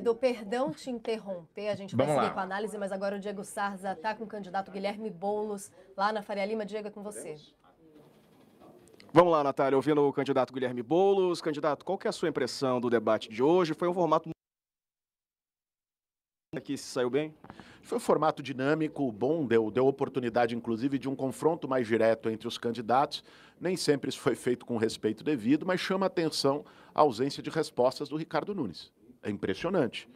Guido, perdão te interromper, a gente Vamos vai seguir lá. com a análise, mas agora o Diego Sarza está com o candidato Guilherme Boulos lá na Faria Lima. Diego, é com você. Vamos lá, Natália, ouvindo o candidato Guilherme Boulos. Candidato, qual que é a sua impressão do debate de hoje? Foi um formato aqui se saiu bem? Foi um formato dinâmico, bom, deu, deu oportunidade, inclusive, de um confronto mais direto entre os candidatos. Nem sempre isso foi feito com respeito devido, mas chama atenção a ausência de respostas do Ricardo Nunes é impressionante.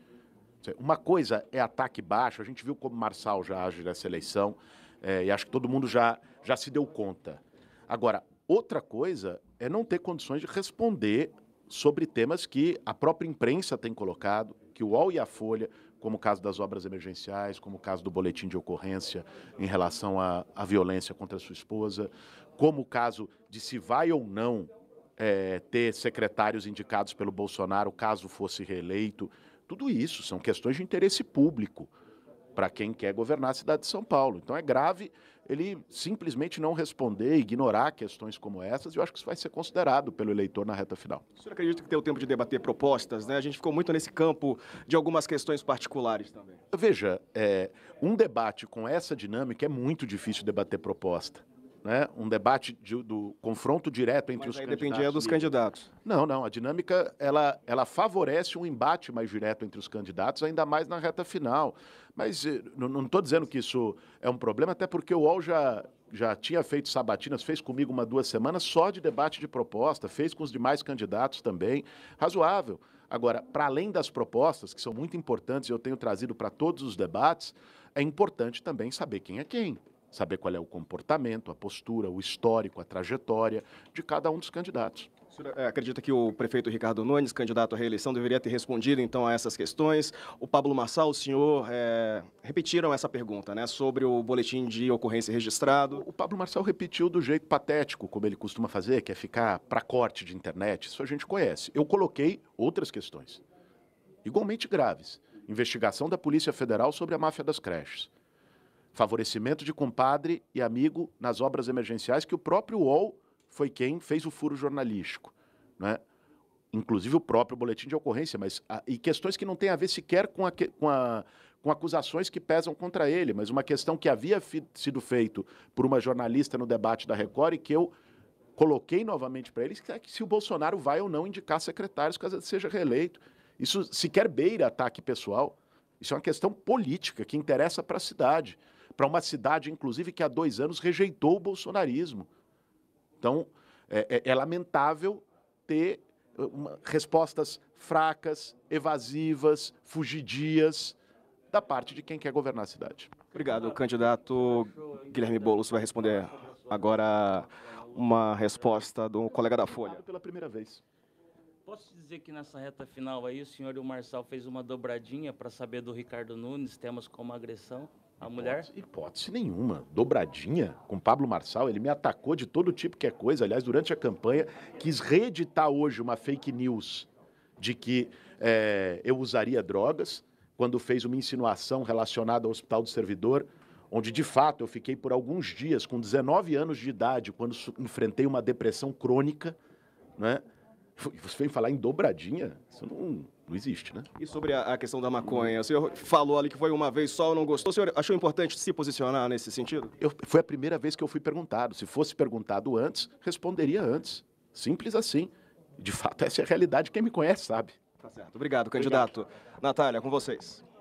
Uma coisa é ataque baixo, a gente viu como Marçal já age nessa eleição, é, e acho que todo mundo já, já se deu conta. Agora, outra coisa é não ter condições de responder sobre temas que a própria imprensa tem colocado, que o UOL e a Folha, como o caso das obras emergenciais, como o caso do boletim de ocorrência em relação à, à violência contra a sua esposa, como o caso de se vai ou não é, ter secretários indicados pelo Bolsonaro caso fosse reeleito. Tudo isso são questões de interesse público para quem quer governar a cidade de São Paulo. Então é grave ele simplesmente não responder, ignorar questões como essas, e eu acho que isso vai ser considerado pelo eleitor na reta final. O senhor acredita que tem o tempo de debater propostas, né? A gente ficou muito nesse campo de algumas questões particulares também. Veja, é, um debate com essa dinâmica é muito difícil debater proposta né, um debate de, do confronto direto entre Mas os aí candidatos. dependia dos e... candidatos. Não, não. A dinâmica ela, ela favorece um embate mais direto entre os candidatos, ainda mais na reta final. Mas eh, não estou dizendo que isso é um problema, até porque o UOL já, já tinha feito sabatinas, fez comigo uma duas semanas só de debate de proposta, fez com os demais candidatos também. Razoável. Agora, para além das propostas, que são muito importantes eu tenho trazido para todos os debates, é importante também saber quem é quem saber qual é o comportamento, a postura, o histórico, a trajetória de cada um dos candidatos. Eh, acredita que o prefeito Ricardo Nunes, candidato à reeleição, deveria ter respondido então a essas questões? O Pablo Massal, o senhor é, repetiram essa pergunta, né, sobre o boletim de ocorrência registrado. O Pablo Marçal repetiu do jeito patético, como ele costuma fazer, que é ficar para corte de internet. Isso a gente conhece. Eu coloquei outras questões, igualmente graves: investigação da Polícia Federal sobre a máfia das creches favorecimento de compadre e amigo nas obras emergenciais, que o próprio UOL foi quem fez o furo jornalístico. Né? Inclusive o próprio boletim de ocorrência, mas ah, e questões que não têm a ver sequer com, a, com, a, com acusações que pesam contra ele, mas uma questão que havia fi, sido feito por uma jornalista no debate da Record e que eu coloquei novamente para eles, que é que se o Bolsonaro vai ou não indicar secretários caso ele seja reeleito. Isso sequer beira ataque pessoal. Isso é uma questão política que interessa para a cidade para uma cidade, inclusive, que há dois anos rejeitou o bolsonarismo. Então, é, é, é lamentável ter eh, uma, respostas fracas, evasivas, fugidias da parte de quem quer governar a cidade. Obrigado, candidato Guilherme Boulos vai responder agora uma resposta do colega da Folha. Pela primeira vez. Posso dizer que nessa reta final aí o senhor e o Marçal fez uma dobradinha para saber do Ricardo Nunes temas como agressão à hipótese, mulher? Hipótese nenhuma. Dobradinha com Pablo Marçal, ele me atacou de todo tipo que é coisa. Aliás, durante a campanha, quis reeditar hoje uma fake news de que é, eu usaria drogas, quando fez uma insinuação relacionada ao Hospital do Servidor, onde de fato eu fiquei por alguns dias, com 19 anos de idade, quando enfrentei uma depressão crônica, né? você vem falar em dobradinha? Isso não, não existe, né? E sobre a, a, questão da maconha, o senhor falou ali que foi uma vez só, não gostou. O senhor achou importante se posicionar nesse sentido? Eu, foi a primeira vez que eu fui perguntado. Se fosse perguntado antes, responderia antes. Simples assim. De fato, essa é a realidade. Quem me conhece sabe. Tá certo. Obrigado, candidato. Obrigado. Natália, com vocês.